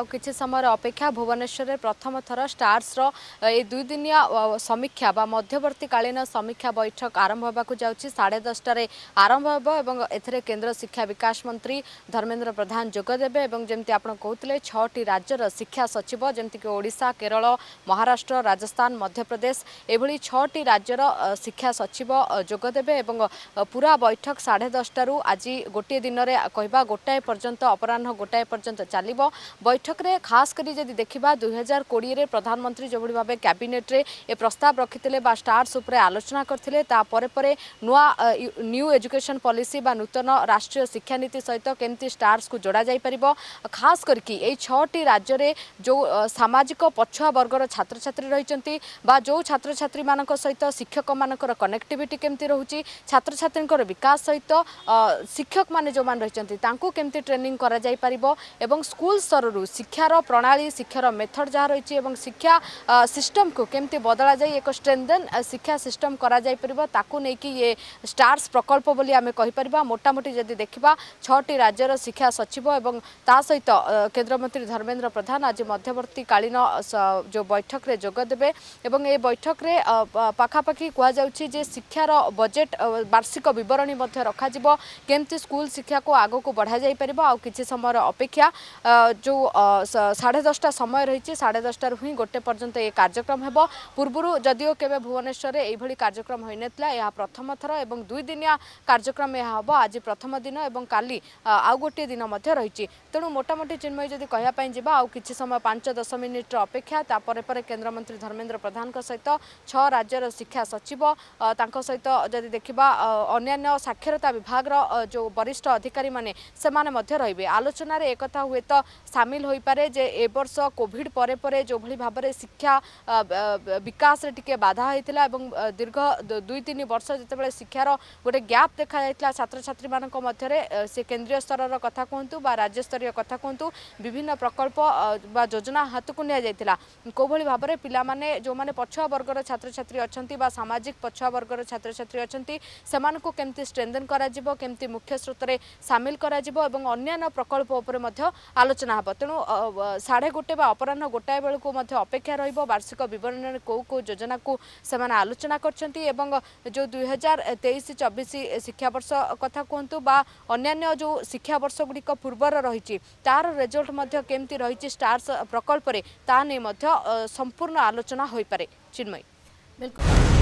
ଆଉ କିଛି ସମୟର ଅପେକ୍ଷା ଭୁବନେଶ୍ୱରରେ ପ୍ରଥମ ଥର ଷ୍ଟାର୍ସର ଏଇ ଦୁଇଦିନିଆ ସମୀକ୍ଷା ବା ମଧ୍ୟବର୍ତ୍ତୀକାଳୀନ ସମୀକ୍ଷା ବୈଠକ ଆରମ୍ଭ ହେବାକୁ ଯାଉଛି ସାଢ଼େ ଦଶଟାରେ ଆରମ୍ଭ ହେବ ଏବଂ ଏଥିରେ କେନ୍ଦ୍ର ଶିକ୍ଷା ବିକାଶ ମନ୍ତ୍ରୀ ଧର୍ମେନ୍ଦ୍ର ପ୍ରଧାନ ଯୋଗଦେବେ ଏବଂ ଯେମିତି ଆପଣ କହୁଥିଲେ ଛଅଟି ରାଜ୍ୟର ଶିକ୍ଷା ସଚିବ ଯେମିତିକି ଓଡ଼ିଶା କେରଳ ମହାରାଷ୍ଟ୍ର ରାଜସ୍ଥାନ ମଧ୍ୟପ୍ରଦେଶ ଏଭଳି ଛଅଟି ରାଜ୍ୟର ଶିକ୍ଷା ସଚିବ ଯୋଗଦେବେ ଏବଂ ପୁରା ବୈଠକ ସାଢ଼େ ଦଶଟାରୁ ଆଜି ଗୋଟିଏ ଦିନରେ କହିବା ଗୋଟାଏ ପର୍ଯ୍ୟନ୍ତ ଅପରାହ୍ନ ଗୋଟାଏ ପର୍ଯ୍ୟନ୍ତ ଚାଲିବ বৈঠকরে খাস করে যদি দেখা দুই হাজার কোড়িয়ে প্রধানমন্ত্রী যেভাবে ভাবে ক্যাবিনেট্রে এ প্রস্তাব রাখি বা স্টার্স উপরে আলোচনা করলে তাপরে পরে নূয়া নিউ এজুকেশন পলিসি বা নূতন রাষ্ট্রীয় শিক্ষানীতি সহিত কেমতি স্টার্সু যোড়া যাইপার খাস করি এই ছটি রাজ্যের যে সামাজিক পছুয়া বর্গর ছাত্রছাত্রী রয়েছেন বা যে ছাত্রছাত্রী মান সহিত শিক্ষক মানকর কনেক্টিভিটি কেমতি রয়েছে ছাত্রছাত্রীঙ্কর বিকাশ সহিত শিক্ষক মানে যে রয়েছেন তাঁকু কেমতি ট্রেনিং করা যাইপার এবং স্কুল স্তরর ଶିକ୍ଷାର ପ୍ରଣାଳୀ ଶିକ୍ଷାର ମେଥଡ଼ ଯାହା ରହିଛି ଏବଂ ଶିକ୍ଷା ସିଷ୍ଟମକୁ କେମିତି ବଦଳା ଯାଇ ଏକ ଷ୍ଟ୍ରେନ୍ଦେନ୍ ଶିକ୍ଷା ସିଷ୍ଟମ କରାଯାଇପାରିବ ତାକୁ ନେଇକି ଇଏ ଷ୍ଟାର୍ସ ପ୍ରକଳ୍ପ ବୋଲି ଆମେ କହିପାରିବା ମୋଟାମୋଟି ଯଦି ଦେଖିବା ଛଅଟି ରାଜ୍ୟର ଶିକ୍ଷା ସଚିବ ଏବଂ ତା ସହିତ କେନ୍ଦ୍ରମନ୍ତ୍ରୀ ଧର୍ମେନ୍ଦ୍ର ପ୍ରଧାନ ଆଜି ମଧ୍ୟବର୍ତ୍ତୀକାଳୀନ ଯେଉଁ ବୈଠକରେ ଯୋଗଦେବେ ଏବଂ ଏ ବୈଠକରେ ପାଖାପାଖି କୁହାଯାଉଛି ଯେ ଶିକ୍ଷାର ବଜେଟ୍ ବାର୍ଷିକ ବିବରଣୀ ମଧ୍ୟ ରଖାଯିବ କେମିତି ସ୍କୁଲ ଶିକ୍ଷାକୁ ଆଗକୁ ବଢ଼ାଯାଇପାରିବ ଆଉ କିଛି ସମୟର ଅପେକ୍ଷା ଯେଉଁ সাড়ে দশটা সময় রয়েছে সাড়ে দশটার হি গোটে পর্যন্ত এই কার্যক্রম হব পূর্ব যদিও কেবে ভুবনেশ্বরে এইভাবে কার্যক্রম হয়ে নথিলা প্রথম থর এবং দুই দিনিয়া কার্যক্রম এ হব আজ প্রথম দিন এবং কালি আউ গোটিয়ে দিন রয়েছে তেমন মোটামুটি চিন্ময় যদি কহা যা আউ কিছু সময় পাঁচ দশ মিনিট অপেক্ষা তাপরে পরে কেন্দ্রমন্ত্রী ধর্মেন্দ্র প্রধান সহিত ছ রাজ্যের শিক্ষা সচিব তাঁক সহিত যদি দেখা অন্যান্য সাক্ষরতা বিভাগর যে বরিষ্ঠ অধিকারী মানে সে মধ্যে আলোচনার একথা হুয়েত সামিল হয়ে হইপারে যে এবর্ষ কোভিড পরে পরে যেভাবে ভাবে শিক্ষা বিকাশে টিকি বাধা হয়েছিল এবং দীর্ঘ দুই তিন বর্ষ যেতবে শিক্ষার গোটে গ্যাপ দেখা যাই ছাত্রছাত্রী মানক মধ্যে সে কেন্দ্রীয় স্তরের কথা কুহতু বা রাজ্যস্তরীয় কথা কুহতু বিভিন্ন প্রকল্প বা যোজনা হাতকু নিয়ে কোভাবে ভাবে পিলামানে যে পছুয়া বর্গর ছাত্রছাত্রী অনেক বা সামাজিক পছুয়া বর্গর ছাত্রছাত্রী অনেক সে কেমতি স্ট্রেন্থেন করা মুখ্য স্রোতরে সামিল করা এবং অন্যান্য প্রকল্প উপরে আলোচনা হব তেমন ସାଢ଼େ ଗୋଟେ ବା ଅପରାହ୍ନ ଗୋଟାଏ ବେଳକୁ ମଧ୍ୟ ଅପେକ୍ଷା ରହିବ ବାର୍ଷିକ ବିବରଣୀରେ କେଉଁ କେଉଁ ଯୋଜନାକୁ ସେମାନେ ଆଲୋଚନା କରିଛନ୍ତି ଏବଂ ଯେଉଁ ଦୁଇହଜାର ତେଇଶ ଚବିଶ ଶିକ୍ଷାବର୍ଷ କଥା କୁହନ୍ତୁ ବା ଅନ୍ୟାନ୍ୟ ଯେଉଁ ଶିକ୍ଷାବର୍ଷ ଗୁଡ଼ିକ ପୂର୍ବର ରହିଛି ତାର ରେଜଲ୍ଟ ମଧ୍ୟ କେମିତି ରହିଛି ଷ୍ଟାର୍ ପ୍ରକଳ୍ପରେ ତା ନେଇ ମଧ୍ୟ ସମ୍ପୂର୍ଣ୍ଣ ଆଲୋଚନା ହୋଇପାରେ ଚିନ୍ମୟୀ ବିଲକୁଲ